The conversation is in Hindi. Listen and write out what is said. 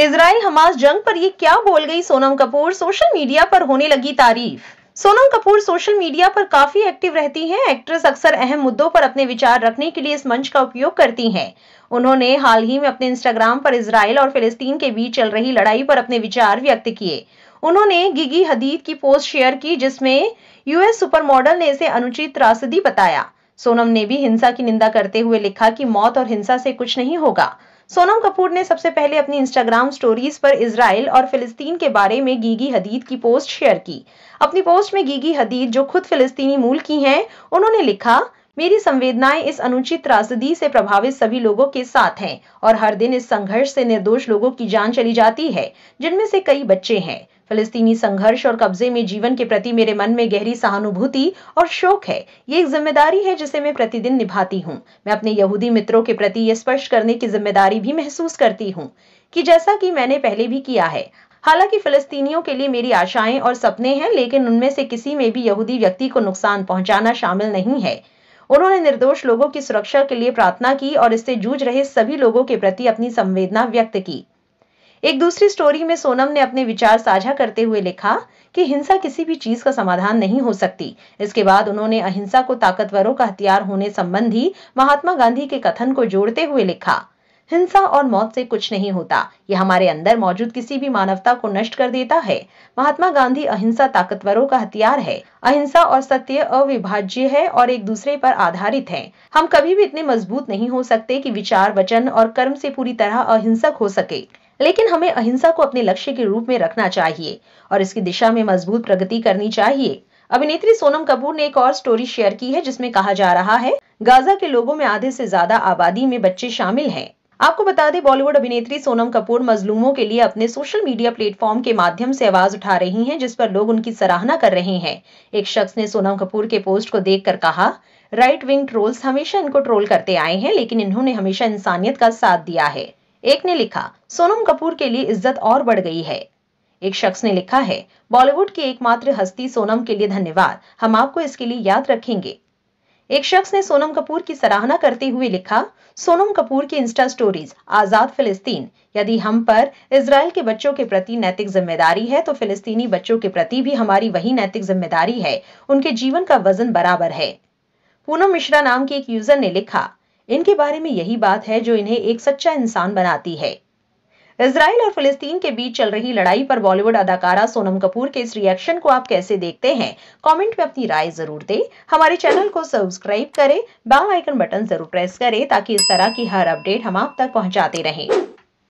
इसराइल हमास जंग पर ये क्या बोल गई सोनम कपूर सोशल मीडिया पर होने लगी तारीफ सोनम कपूर सोशल मीडिया पर काफी एक्टिव रहती हैं। एक्ट्रेस अक्सर अहम मुद्दों पर अपने विचार रखने के लिए इस मंच का उपयोग करती हैं। उन्होंने हाल ही में अपने इंस्टाग्राम पर इसराइल और फिलिस्तीन के बीच चल रही लड़ाई पर अपने विचार व्यक्त किए उन्होंने गिगी हदीद की पोस्ट शेयर की जिसमें यूएस सुपर मॉडल ने इसे अनुचित त्रासदी बताया सोनम ने भी हिंसा की निंदा करते हुए लिखा कि मौत और हिंसा से कुछ नहीं होगा सोनम कपूर ने सबसे पहले अपनी इंस्टाग्राम स्टोरीज पर इसराइल और फिलिस्तीन के बारे में गीगी हदीद की पोस्ट शेयर की अपनी पोस्ट में गीगी हदीद जो खुद फिलिस्तीनी मूल की हैं उन्होंने लिखा मेरी संवेदनाएं इस अनुचित त्रासदी से प्रभावित सभी लोगों के साथ हैं और हर दिन इस संघर्ष से निर्दोष लोगों की जान चली जाती है जिनमें से कई बच्चे हैं फिलिस्तीनी संघर्ष और कब्जे में जीवन के प्रति मेरे मन में गहरी सहानुभूति और शोक है ये एक जिम्मेदारी है जिसे मैं प्रतिदिन निभाती हूँ मैं अपने यहूदी मित्रों के प्रति ये स्पष्ट करने की जिम्मेदारी भी महसूस करती हूँ कि जैसा कि मैंने पहले भी किया है हालांकि फिलिस्तीनियों के लिए मेरी आशाएं और सपने हैं लेकिन उनमें से किसी में भी यहूदी व्यक्ति को नुकसान पहुंचाना शामिल नहीं है उन्होंने निर्दोष लोगों की सुरक्षा के लिए प्रार्थना की और इससे जूझ रहे सभी लोगों के प्रति अपनी संवेदना व्यक्त की एक दूसरी स्टोरी में सोनम ने अपने विचार साझा करते हुए लिखा कि हिंसा किसी भी चीज का समाधान नहीं हो सकती इसके बाद उन्होंने अहिंसा को ताकतवरों का हथियार होने संबंधी महात्मा गांधी के कथन को जोड़ते हुए लिखा हिंसा और मौत से कुछ नहीं होता यह हमारे अंदर मौजूद किसी भी मानवता को नष्ट कर देता है महात्मा गांधी अहिंसा ताकतवरों का हथियार है अहिंसा और सत्य अविभाज्य है और एक दूसरे पर आधारित है हम कभी भी इतने मजबूत नहीं हो सकते कि विचार वचन और कर्म से पूरी तरह अहिंसक हो सके लेकिन हमें अहिंसा को अपने लक्ष्य के रूप में रखना चाहिए और इसकी दिशा में मजबूत प्रगति करनी चाहिए अभिनेत्री सोनम कपूर ने एक और स्टोरी शेयर की है जिसमें कहा जा रहा है गाजा के लोगों में आधे से ज्यादा आबादी में बच्चे शामिल हैं आपको बता दें बॉलीवुड अभिनेत्री सोनम कपूर मजलूमों के लिए अपने सोशल मीडिया प्लेटफॉर्म के माध्यम से आवाज उठा रही हैं जिस पर लोग उनकी सराहना कर रहे हैं एक शख्स ने सोनम कपूर के पोस्ट को देखकर कहा राइट विंग ट्रोल्स हमेशा इनको ट्रोल करते आए हैं लेकिन इन्होंने हमेशा इंसानियत का साथ दिया है एक ने लिखा सोनम कपूर के लिए इज्जत और बढ़ गई है एक शख्स ने लिखा है बॉलीवुड की एकमात्र हस्ती सोनम के लिए धन्यवाद हम आपको इसके लिए याद रखेंगे एक शख्स ने सोनम कपूर की सराहना करते हुए लिखा सोनम कपूर की इंस्टा स्टोरीज आजाद फिलिस्तीन यदि हम पर इसराइल के बच्चों के प्रति नैतिक जिम्मेदारी है तो फिलिस्तीनी बच्चों के प्रति भी हमारी वही नैतिक जिम्मेदारी है उनके जीवन का वजन बराबर है पूनम मिश्रा नाम के एक यूजर ने लिखा इनके बारे में यही बात है जो इन्हें एक सच्चा इंसान बनाती है इसराइल और फिलिस्तीन के बीच चल रही लड़ाई पर बॉलीवुड अदाकारा सोनम कपूर के इस रिएक्शन को आप कैसे देखते हैं कमेंट में अपनी राय जरूर दें हमारे चैनल को सब्सक्राइब करें बेल आइकन बटन जरूर प्रेस करें ताकि इस तरह की हर अपडेट हम आप तक पहुंचाते रहें